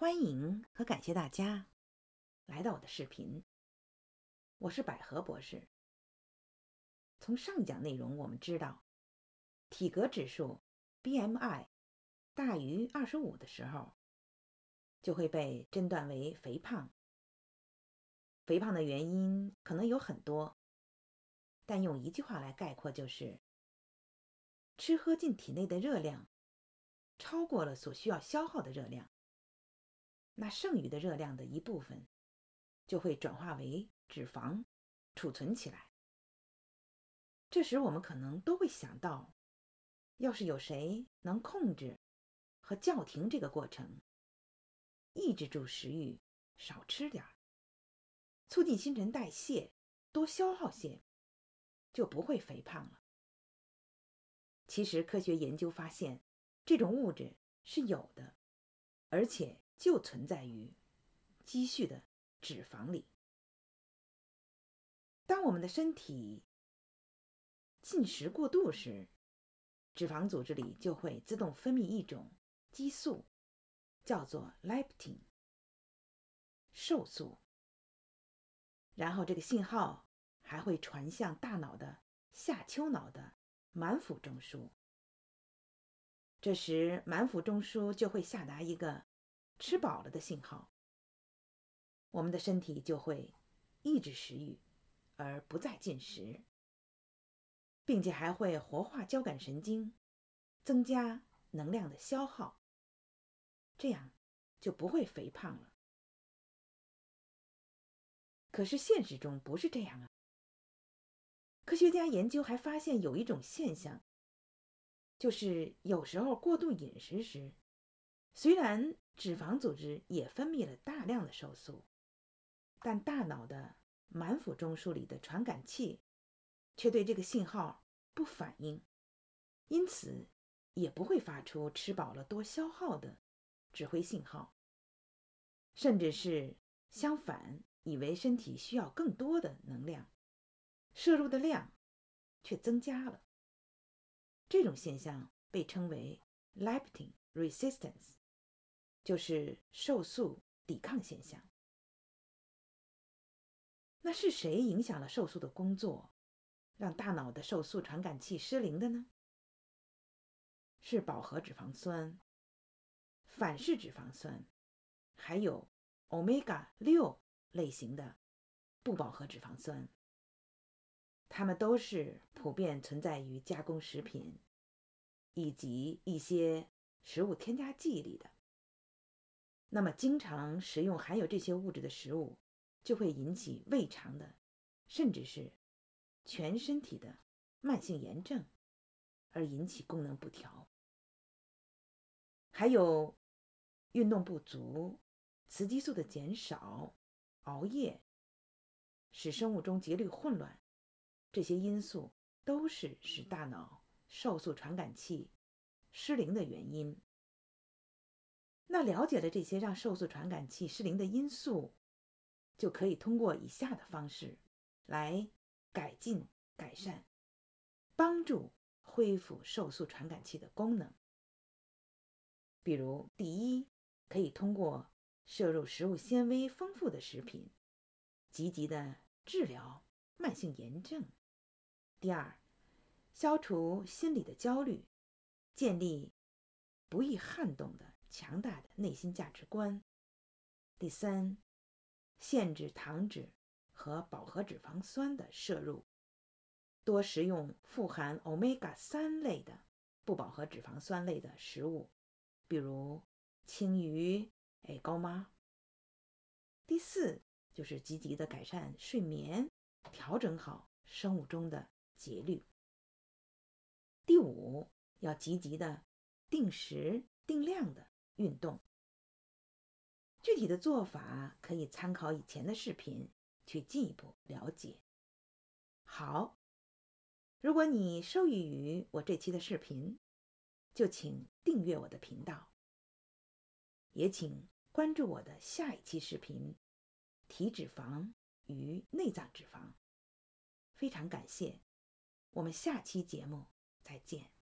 欢迎和感谢大家来到我的视频。我是百合博士。从上讲内容我们知道，体格指数 BMI 大于二十五的时候，就会被诊断为肥胖。肥胖的原因可能有很多，但用一句话来概括就是：吃喝进体内的热量超过了所需要消耗的热量。那剩余的热量的一部分就会转化为脂肪储存起来。这时，我们可能都会想到，要是有谁能控制和叫停这个过程，抑制住食欲，少吃点儿，促进新陈代谢，多消耗些，就不会肥胖了。其实，科学研究发现，这种物质是有的，而且。就存在于积蓄的脂肪里。当我们的身体进食过度时，脂肪组织里就会自动分泌一种激素，叫做 leptin（ 瘦素）。然后这个信号还会传向大脑的下丘脑的满腹中枢，这时满腹中枢就会下达一个。吃饱了的信号，我们的身体就会抑制食欲，而不再进食，并且还会活化交感神经，增加能量的消耗，这样就不会肥胖了。可是现实中不是这样啊！科学家研究还发现有一种现象，就是有时候过度饮食时。虽然脂肪组织也分泌了大量的瘦素，但大脑的满腹中枢里的传感器却对这个信号不反应，因此也不会发出吃饱了多消耗的指挥信号。甚至是相反，以为身体需要更多的能量，摄入的量却增加了。这种现象被称为 leptin resistance。就是瘦素抵抗现象。那是谁影响了瘦素的工作，让大脑的瘦素传感器失灵的呢？是饱和脂肪酸、反式脂肪酸，还有 omega 六类型的不饱和脂肪酸。它们都是普遍存在于加工食品以及一些食物添加剂里的。那么，经常食用含有这些物质的食物，就会引起胃肠的，甚至是全身体的慢性炎症，而引起功能不调。还有运动不足、雌激素的减少、熬夜，使生物钟节律混乱，这些因素都是使大脑受素传感器失灵的原因。那了解了这些让瘦素传感器失灵的因素，就可以通过以下的方式，来改进、改善，帮助恢复瘦素传感器的功能。比如，第一，可以通过摄入食物纤维丰富的食品，积极的治疗慢性炎症；第二，消除心理的焦虑，建立不易撼动的。强大的内心价值观。第三，限制糖脂和饱和脂肪酸的摄入，多食用富含欧米伽三类的不饱和脂肪酸类的食物，比如青鱼、哎高妈。第四，就是积极的改善睡眠，调整好生物钟的节律。第五，要积极的定时定量的。运动，具体的做法可以参考以前的视频去进一步了解。好，如果你受益于我这期的视频，就请订阅我的频道，也请关注我的下一期视频——体脂肪与内脏脂肪。非常感谢，我们下期节目再见。